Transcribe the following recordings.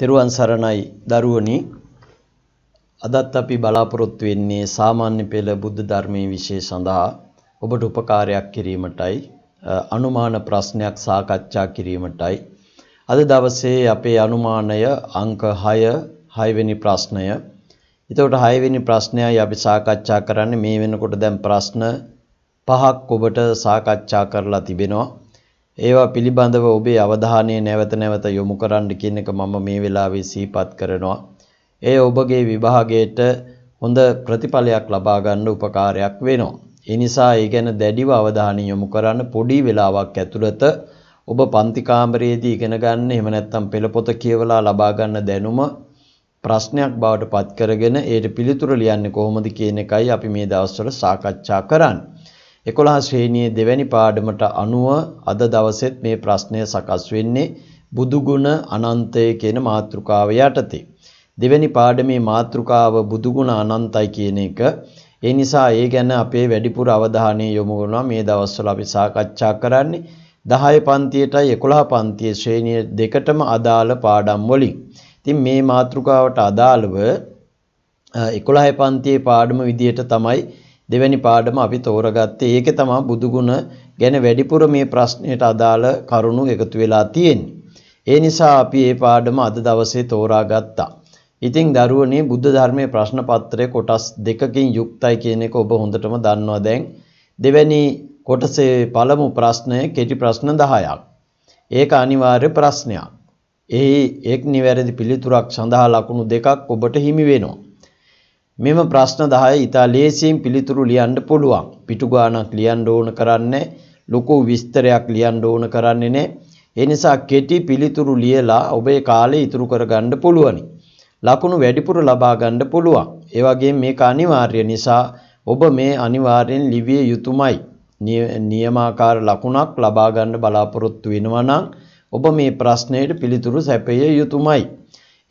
තෙරුවන් සරණයි දරුවනි අදත් අපි බලාපොරොත්තු වෙන්නේ සාමාන්‍ය පෙළ බුද්ධ ධර්මයේ විෂය සඳහා ඔබට උපකාරයක් කිරීමටයි අනුමාන ප්‍රශ්නයක් සාකච්ඡා කිරීමටයි අද දවසේ අපේ අනුමානය අංක 6 6 වෙනි ප්‍රශ්නය. එතකොට 6 වෙනි ප්‍රශ්නයයි අපි සාකච්ඡා කරන්නේ මේ වෙනකොට දැන් ප්‍රශ්න පහක් ඔබට සාකච්ඡා කරලා තිබෙනවා. ඒවා පිළිබඳව ඔබේ අවධානය නැවත නැවත යොමු කරන්න කියන එක මම මේ වෙලාවේ සිහිපත් කරනවා. ඒ ඔබගේ විභාගයට හොඳ ප්‍රතිඵලයක් ලබා ගන්න උපකාරයක් වෙනවා. ඒ නිසා ඒ ගැන දැඩිව අවධානය යොමු කරන්න පොඩි වෙලාවක් ඇතුළත ඔබ පන්ති කාමරයේදී ඉගෙන ගන්න එහෙම නැත්නම් පෙළ පොත කියවලා ලබා ගන්න දැනුම ප්‍රශ්නයක් බවට පත් කරගෙන ඒට පිළිතුර ලියන්නේ කොහොමද කියන එකයි අපි මේ දවස්වල සාකච්ඡා කරන්නේ. 11 ශ්‍රේණියේ දෙවැනි පාඩමට අනුව අද දවසෙත් මේ ප්‍රශ්නය සකස් වෙන්නේ බුදුගුණ අනන්තය කියන මාතෘකාව යටතේ. දෙවැනි පාඩමේ මාතෘකාව බුදුගුණ අනන්තයි කියන එක. ඒ නිසා ඒ ගැන අපේ වැඩිපුර අවධානය යොමු කරනවා මේ දවස්වල අපි සාකච්ඡා කරන්නේ 10 පන්තියටයි 11 පන්තියේ ශ්‍රේණිය දෙකටම අදාළ පාඩම් වලින්. ඉතින් මේ මාතෘකාවට අදාළව 11 පන්තියේ පාඩම විදියට තමයි දෙවැනි පාඩම අපි තෝරගත්තේ ඒක තමයි බුදුගුණ ගැන වැඩිපුර මේ ප්‍රශ්නයට අදාළ කරුණු එකතු වෙලා තියෙන්නේ. ඒ නිසා අපි මේ පාඩම අද දවසේ තෝරාගත්තා. ඉතින් දරුවනේ බුද්ධ ධර්මයේ ප්‍රශ්න පත්‍රය කොටස් දෙකකින් යුක්තයි කියන එක ඔබ හොඳටම දන්නවා දැන්. දෙවැනි කොටසේ පළමු ප්‍රශ්නය කෙටි ප්‍රශ්න 10ක්. ඒක අනිවාර්ය ප්‍රශ්නයක්. එහි එක් නිවැරදි පිළිතුරක් සඳහා ලකුණු දෙකක් ඔබට හිමි වෙනවා. මෙම ප්‍රශ්න 10 ඉතා ලේසියෙන් පිළිතුරු ලියන්න පුළුවන්. පිටු ගාණක් ලියන්න ඕන කරන්නේ ලොකු විස්තරයක් ලියන්න ඕන කරන්නේ නැහැ. ඒ නිසා කෙටි පිළිතුරු ලියලා ඔබේ කාලය ඉතුරු කරගන්න පුළුවනි. ලකුණු වැඩිපුර ලබා ගන්න පුළුවන්. ඒ වගේම මේක අනිවාර්ය නිසා ඔබ මේ අනිවාර්යෙන් ලිවිය යුතුමයි. නියමාකාර ලකුණක් ලබා ගන්න බලාපොරොත්තු වෙනවා නම් ඔබ මේ ප්‍රශ්නයට පිළිතුරු සැපය යුතුමයි.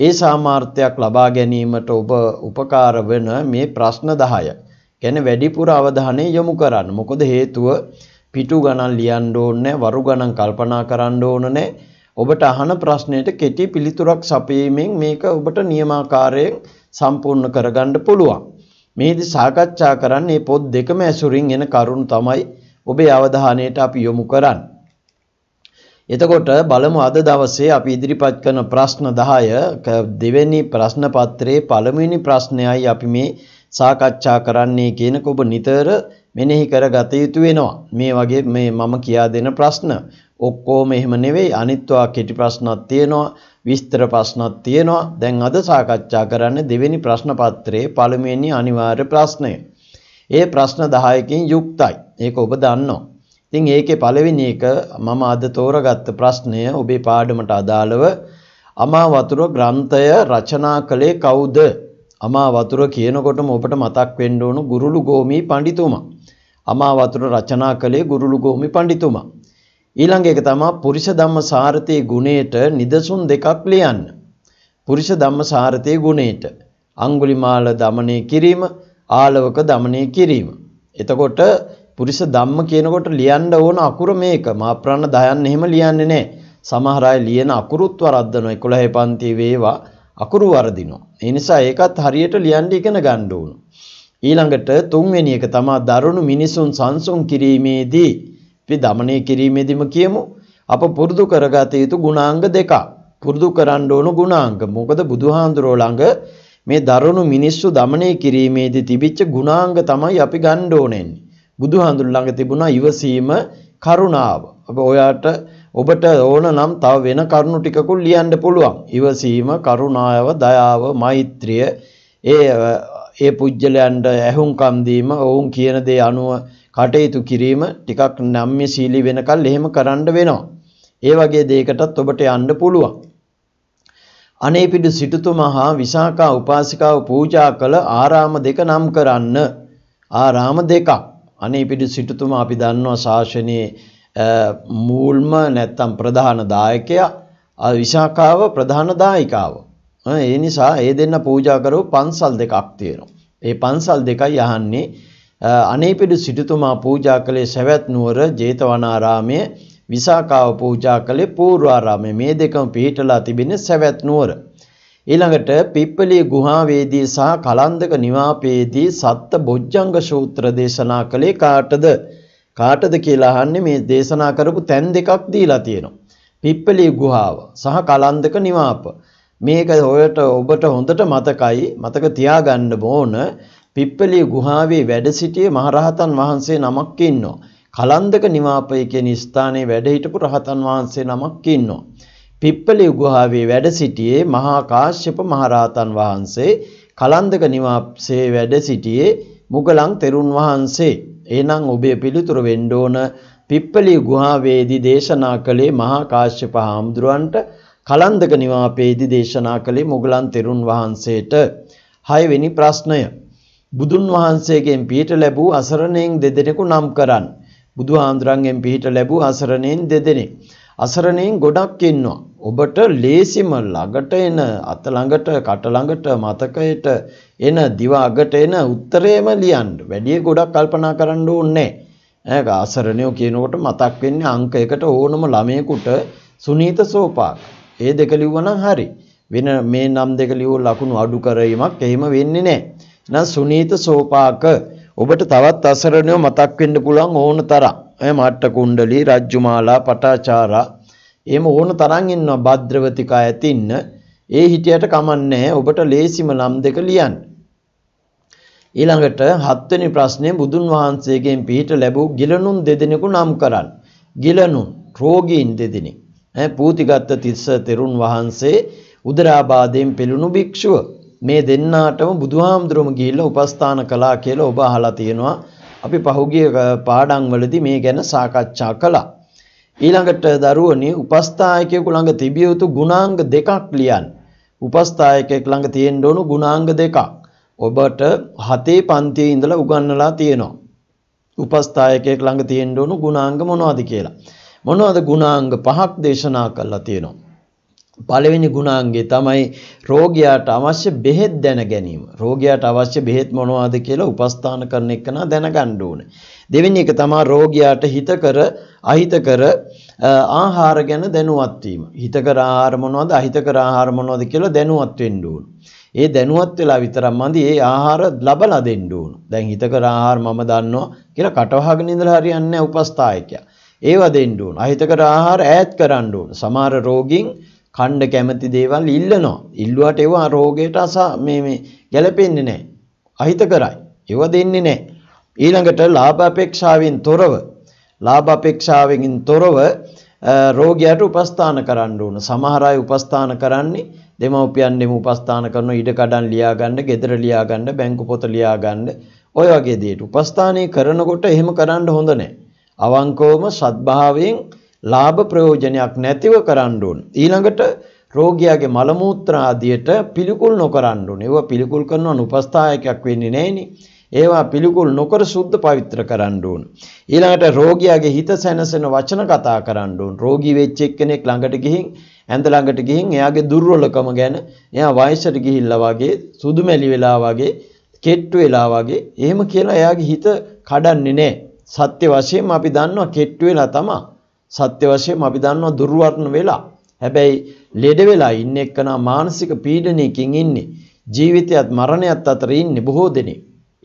ඒ සාමාර්ථයක් ලබා ගැනීමට ඔබ උපකාර වෙන මේ ප්‍රශ්න 10. ගැන වැඩිපුර අවධානය යොමු කරන්න. මොකද හේතුව පිටු ගණන් ලියන්න ඕනේ වරු ගණන් කල්පනා කරන්න ඕන ඔබට අහන ප්‍රශ්නයට කෙටි පිළිතුරක් සපයීමෙන් මේක ඔබට නියමාකාරයෙන් සම්පූර්ණ කරගන්න පුළුවන්. මේදී සාකච්ඡා කරන්නේ පොත් දෙකම ඇසුරින් එන කරුණු තමයි ඔබේ අවධානයට අපි යොමු කරන්නේ. එතකොට බලමු අද දවසේ අපි ඉදිරිපත් කරන ප්‍රශ්න 10 දෙවෙනි ප්‍රශ්න පත්‍රයේ පළමුවෙනි ප්‍රශ්නයයි අපි මේ සාකච්ඡා කරන්නේ කියනක ඔබ නිතර මෙනෙහි කරගත යුතු වෙනවා. මේ වගේ මේ මම කියා දෙන ප්‍රශ්න ඔක්කොම එහෙම නෙවෙයි අනිත්වා කෙටි ප්‍රශ්නක් තියෙනවා, විස්තර ප්‍රශ්නක් තියෙනවා. දැන් අද සාකච්ඡා කරන්නේ දෙවෙනි ප්‍රශ්න පත්‍රයේ පළමුවෙනි අනිවාර්ය ප්‍රශ්නය. ඒ ප්‍රශ්න 10කින් යුක්තයි. ඒක ඔබ දන්නවා. ඉතින් ඒකේ පළවෙනි එක මම අද තෝරගත්ත ප්‍රශ්නය ඔබේ පාඩමට අදාළව අමා වතුර ග්‍රන්ථය රචනා කළේ කවුද? අමා වතුර කියනකොටම ඔබට මතක් වෙන්න ඕන ගුරුළු ගෝමි පඬිතුමා. අමා වතුර රචනා කළේ ගුරුළු ගෝමි පඬිතුමා. ඊළඟ එක තමයි පුරිෂ ධම්ම සාරතේ ගුණයට නිදසුන් දෙකක් ලියන්න. පුරිෂ ධම්ම සාරතේ ගුණයට අඟුලිමාල দমনය කිරීම, ආලවක দমনය කිරීම. එතකොට පුරිස ධම්ම කියනකොට ලියන්න ඕන අකුර මේක. මාප්‍රාණ දයන් එහෙම ලියන්නේ නැහැ. සමහර අය ලියන අකුරුත් වරද්දනවා. 11 පන්ති වේවා අකුරු වරදිනවා. ඒ නිසා ඒකත් හරියට ලියන්න ඉගෙන ගන්න ඕන. ඊළඟට තුන්වෙනි එක තමයි දරුණු මිනිසුන් සංසුන් කිරීමේදී අපි দমনය කිරීමේදීම කියමු අප පුරුදු කරගත යුතු ගුණාංග දෙකක්. පුරුදු කරන්න ඕන ගුණාංග. මොකද බුදුහාඳුරෝ ළඟ මේ දරුණු මිනිස්සු দমনය කිරීමේදී තිබිච්ච ගුණාංග තමයි අපි ගන්න ඕනෙන්නේ. බුදුහාඳුන් ළඟ තිබුණා ඉවසීම කරුණාව. ඔබ ඔයාට ඔබට ඕන නම් තව වෙන කරුණු ටිකකුත් ලියන්න පුළුවන්. ඉවසීම, කරුණාව, දයාව, මෛත්‍රිය ඒ ඒ පුජ්‍යලයන්ට ඇහුම්කම් දීම, ඔවුන් කියන දේ අනුව කටයුතු කිරීම ටිකක් නම්‍යශීලී වෙනකල් එහෙම කරන්න වෙනවා. ඒ වගේ දෙයකටත් ඔබට යන්න පුළුවන්. අනේ පිටු සිටුතුමා හා විසාකා උපාසිකාව පූජා කළ ආරාම දෙක නම් කරන්න. ආරාම දෙකක්. අනේ පිටි සිටුතුමා අපි දන්නවා ශාසනයේ මූල්ම නැත්තම් ප්‍රධාන දායකයා විශාකාව ප්‍රධාන දායිකාව. ඒ නිසා ඒ දෙන්න පූජා කරව පන්සල් දෙකක් තියෙනවා. ඒ පන්සල් දෙකයි යහන්නේ අනේපිඩු සිටුතුමා පූජා කළේ සැවැත් නුවර ජේතවනාරාමයේ විසාකාව පූජා කළේ පූර්වාරාමයේ මේ දෙකම පිහිටලා තිබෙන්නේ සැවැත් නුවර. ඊළඟට පිප්පලී ගුහාවේදී සහ කලන්දක නිවාපේදී සත්ත බොජ්ජංග සූත්‍ර දේශනා කළේ කාටද? කාටද කියලා අහන්නේ මේ දේශනා කරපු තැන් දෙකක් දීලා තියෙනවා. පිප්පලී ගුහාව සහ කලන්දක නිවාප. මේක ඔයට ඔබට හොඳට මතකයි මතක තියාගන්න ඕන පිප්පලී ගුහාවේ වැඩ සිටියේ මහරහතන් වහන්සේ නමක් ඉන්නවා. කලන්දක නිවාපය කියන ස්ථානයේ වැඩ හිටපු රහතන් වහන්සේ නමක් ඉන්නවා. පිප්පලි උගුහාවේ වැඩ සිටියේ මහා කාශ්‍යප මහරහතන් වහන්සේ කලන්දක නිවාසේ වැඩ සිටියේ මුගලන් තෙරුන් වහන්සේ. එහෙනම් ඔබේ පිළිතුර වෙන්න ඕන පිප්පලි ගුහාවේදී දේශනා කළේ මහා කාශ්‍යප හාමුදුරන්ට කලන්දක නිවාපේදී දේශනා කළේ මුගලන් තෙරුන් වහන්සේට. හයවෙනි ප්‍රශ්නය බුදුන් වහන්සේගෙන් පිහිට ලැබූ අසරණයෙන් දෙදෙනෙකු නම් කරන්න. බුදුහාමුදුරන්ගෙන් පිහිට ලැබූ අසරණයෙන් දෙදෙනෙක්. අසරණයින් ගොඩක් ඉන්නවා. ඔබට ලේසිම ළඟට එන අත ළඟට කට ළඟට මතකයට එන දිව අගට එන උත්තරේම ලියන්න. වැඩි ගොඩක් කල්පනා කරන්න ඕනේ නැහැ. අසරණයෝ කියනකොට මතක් වෙන්නේ අංක එකට ඕනම ළමයෙකුට සුනීත සෝපාක්. ඒ දෙක ලිව්වනම් හරි. වෙන මේ නම් දෙක ලියුව ලකුණු අඩු කරීමක් එහෙම වෙන්නේ නැහැ. එහෙනම් සුනීත සෝපාක ඔබට තවත් අසරණයෝ මතක් වෙන්න පුළුවන් ඕන තරම්. ඔය මට්ට කුණ්ඩලී රජ්ජුමාලා පටාචාරා එහෙම ඕන තරම් ඉන්නවා භද්‍රවතිකා ඇති ඉන්න ඒ හිටියට කමන්නේ ඔබට ලේසිම නම් දෙක ලියන්න ඊළඟට හත්වෙනි ප්‍රශ්නය බුදුන් වහන්සේගෙන් පිහිට ලැබූ ගිලනුන් දෙදෙනෙකු නම් කරන්න. ගිලනුන් රෝගීන් දෙදෙනෙක්. පූතිගත්ත තිස්ස තෙරුන් වහන්සේ උදරාබාධයෙන් පෙළුණු භික්ෂුව මේ දෙන්නාටම බුදුහාමුදුරුවම ගිහිල්ලා උපස්ථාන කළා කියලා ඔබ අහලා තියෙනවා. අපි පහුගිය පාඩම්වලදී මේ ගැන සාකච්ඡා කළා. ඊළඟට දරුවනි උපස්ථායකයෙකු ළඟ තිබිය යුතු ගුණාංග දෙකක් ලියන්න. උපස්ථායකයෙක් ළඟ තියෙන්න ඕන ගුණාංග දෙකක්. ඔබට හතේ පන්තියේ ඉඳලා උගන්වලා තියෙනවා. උපස්ථායකයෙක් ළඟ තියෙන්න ඕන ගුණාංග මොනවද කියලා. මොනවද ගුණාංග පහක් දේශනා කරලා තියෙනවා. පළවෙනි ගුණාංගේ තමයි රෝගියාට අවශ්‍ය බෙහෙත් දැන ගැනීම. රෝගියාට අවශ්‍ය බෙහෙත් මොනවාද කියලා උපස්ථාන කරන එකන දැනගන්න ඕනේ. දෙවෙනි එක තමයි රෝගියාට හිතකර අහිතකර ආහාර ගැන දැනුවත් වීම. හිතකර ආහාර මොනවද අහිතකර ආහාර මොනවද කියලා දැනුවත් වෙන්න ඕන. ඒ දැනුවත් වෙලා විතරක් මදි ඒ ආහාර ලබලා දෙන්න ඕන. දැන් හිතකර ආහාර මම දන්නවා කියලා කටවහගෙන ඉඳලා හරියන්නේ නැහැ උපස්ථායකයා. ඒවා දෙන්න ඕන. අහිතකර ආහාර ඈත් කරන්න ඕන. සමහර රෝගීන් කණ්ඩ කැමති දේවල් ඉල්ලනවා. ඉල්ලුවට ඒවා රෝගයට අසා මේ මේ ගැලපෙන්නේ නැහැ. අහිත කරයි. ඒව දෙන්නේ නැහැ. ඊළඟට ලාභ අපේක්ෂාවෙන් තොරව ලාභ අපේක්ෂාවෙන් තොරව රෝගයට උපස්ථාන කරන්න ඕන. සමහර අය උපස්ථාන කරන්නේ දෙමව්පියන් දෙම උපස්ථාන කරන ඉඩ කඩන් ලියා ගන්න, ගෙදර ලියා ගන්න, බැංකු පොත ලියා ගන්න. ඔය වගේ දේට උපස්ථානේ කරනකොට එහෙම කරන්න හොඳ නැහැ. අවංකවම සත්භාවයෙන් ලාභ ප්‍රයෝජනයක් නැතිව කරන්න ඕන. ඊළඟට රෝගියාගේ මල මූත්‍ර ආදියට පිළිකුල් නොකරන්න ඕන. ඒවා පිළිකුල් කරන අනුපස්ථායකයක් වෙන්නේ නැහෙනේ. ඒවා පිළිකුල් නොකර සුද්ධ පවිත්‍ර කරන්න ඕන. ඊළඟට රෝගියාගේ හිත සැනසෙන වචන කතා කරන්න ඕන. රෝගී වෙච්ච එක්කෙනෙක් ළඟට ගිහින් ඇඳ ළඟට ගිහින් එයාගේ දුර්වලකම ගැන එයා වයසට ගිහිල්ලා වගේ සුදුමැලි වෙලා වගේ කෙට්ටු වෙලා වගේ එහෙම කියලා එයාගේ හිත කඩන්නේ නැහැ. සත්‍ය වශයෙන්ම අපි දන්නවා කෙට්ටු වෙලා තමයි. සත්‍ය වශයෙන්ම අපි දන්නවා දුර්වර්ණ වෙලා. හැබැයි ලෙඩ වෙලා ඉන්න එක්කනා මානසික පීඩනයකින් ඉන්නේ. ජීවිතයත් මරණයත් අතර ඉන්නේ බොහෝ දෙනෙක්.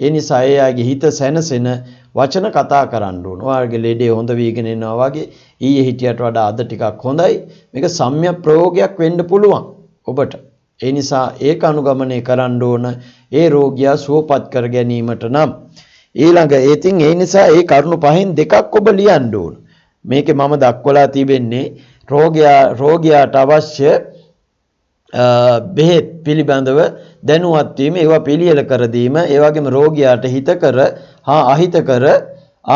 ඒ නිසා එයාගේ හිත සැනසෙන වචන කතා කරන්න ඕන. ඔයාගේ ලෙඩේ හොඳ වීගෙන යනවා වගේ ඊයේ හිටියට වඩා අද ටිකක් හොඳයි. මේක සම්‍යක් ප්‍රයෝගයක් වෙන්න පුළුවන් ඔබට. ඒ නිසා ඒක අනුගමනය කරන්න ඕන. ඒ රෝගියා සුවපත් කර ගැනීමට නම් ඊළඟ ඒතින් ඒ නිසා ඒ කරුණු පහෙන් දෙකක් ඔබ ලියන්න ඕන. මේකේ මම දක්වලා තිබෙන්නේ රෝගයා රෝගයාට අවශ්‍ය බෙහෙත් පිළිබඳව දැනුවත් වීම ඒවා පිළියෙල කර දීම ඒ වගේම රෝගියාට හිතකර හා අහිතකර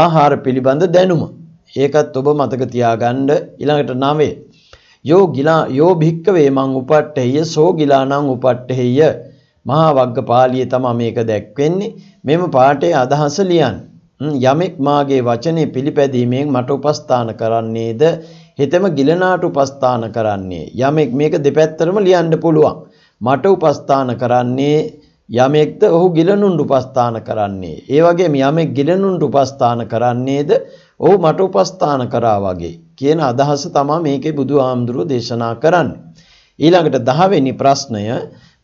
ආහාර පිළිබඳ දැනුම ඒකත් ඔබ මතක තියාගන්න ඊළඟට 9 යෝ ගිලා යෝ භික්කවේ මං උපට්ඨේය සෝ ගිලානං උපට්ඨේය මහා වග්ගපාළියේ තමයි මේක දැක්වෙන්නේ මෙම පාඩේ අදහස ලියන්න යමෙක් මාගේ වචනේ පිළිපැදීමෙන් මට උපස්ථාන කරන්නේද හිතම ගිලනාට උපස්ථාන කරන්නේ යමෙක් මේක දෙපැත්තරම ලියන්න පුළුවන් මට උපස්ථාන කරන්නේ යමෙක්ද ඔහු ගිලනුන්ට උපස්ථාන කරන්නේ ඒ වගේ යමෙක් ගිලනුන්ට උපස්ථාන කරන්නේද ඔහු මට උපස්ථාන කරා වගේ කියන අදහස තමා මේකේ බුදු හාමුදුරුව දේශනා කරන්න ඊළඟට දහවෙනි ප්‍රශ්නය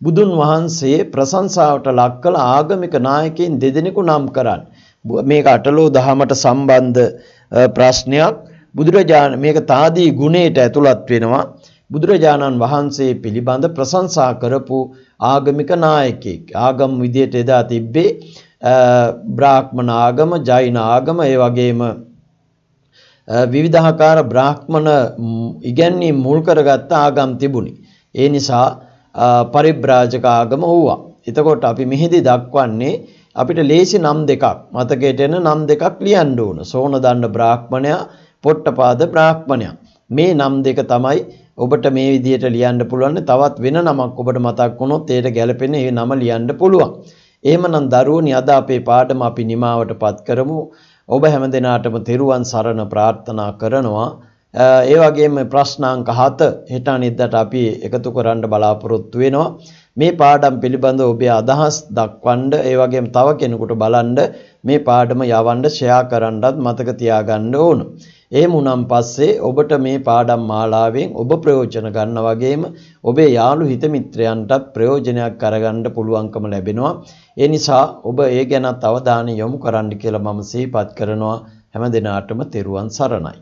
බුදුන් වහන්සේ ප්‍රශංසාවට ලක් කළ ආගමික නායකයින් දෙදෙනෙකු නම් කරන්න මේක අටලෝ දහමට සම්බන්ධ ප්‍රශ්නයක් බුදුරජාණන් මේක තාදී ගුණයට ඇතුළත් වෙනවා බුදුරජාණන් වහන්සේ පිළිබඳ ප්‍රශංසා කරපු ආගමික නායකයෙක් ආගම් විදියට එදා තිබ්බේ බ්‍රාහ්මණ ආගම ජෛන ආගම ඒ වගේම විවිධාකාර බ්‍රාහ්මණ ඉගැන්වීම් මුල් කරගත්ත ආගම් තිබුණි ඒ නිසා පරිබ්‍රාජක ආගම වුණා එතකොට අපි මෙහිදී දක්වන්නේ අපිට ලේසි නම් දෙකක් මතකයට එන නම් දෙකක් ලියන්න ඕන. සෝන දන්න බ්‍රාහ්මණයා, පොට්ටපාද බ්‍රාහ්මණයා. මේ නම් දෙක තමයි ඔබට මේ විදිහට ලියන්න පුළුවන්. තවත් වෙන නමක් ඔබට මතක් වුණොත් ඒට ගැළපෙන ඒ නම ලියන්න පුළුවන්. එහෙමනම් දරුවනි අද අපේ පාඩම අපි නිමාවටපත් කරමු. ඔබ හැමදෙනාටම තෙරුවන් සරණ ප්‍රාර්ථනා කරනවා. ඒ වගේම ප්‍රශ්නාංක 7 හෙට අනිද්දාට අපි එකතු කරන්න බලාපොරොත්තු වෙනවා. මේ පාඩම් පිළිබඳව ඔබේ අදහස් දක්වන්න ඒ වගේම තව කෙනෙකුට බලන්න මේ පාඩම යවන්න ෂෙයා කරන්නත් මතක තියාගන්න ඕන. එහෙම වුණාන් පස්සේ ඔබට මේ පාඩම් මාලාවෙන් ඔබ ප්‍රයෝජන ගන්න වගේම ඔබේ යාළු හිත මිත්‍රයන්ටත් ප්‍රයෝජනයක් අරගන්න පුළුවන්කම ලැබෙනවා. ඒ නිසා ඔබ ඒ ගැනත් අවධානය යොමු කරන්න කියලා මම සිහිපත් කරනවා. හැම දිනාටම තෙරුවන් සරණයි.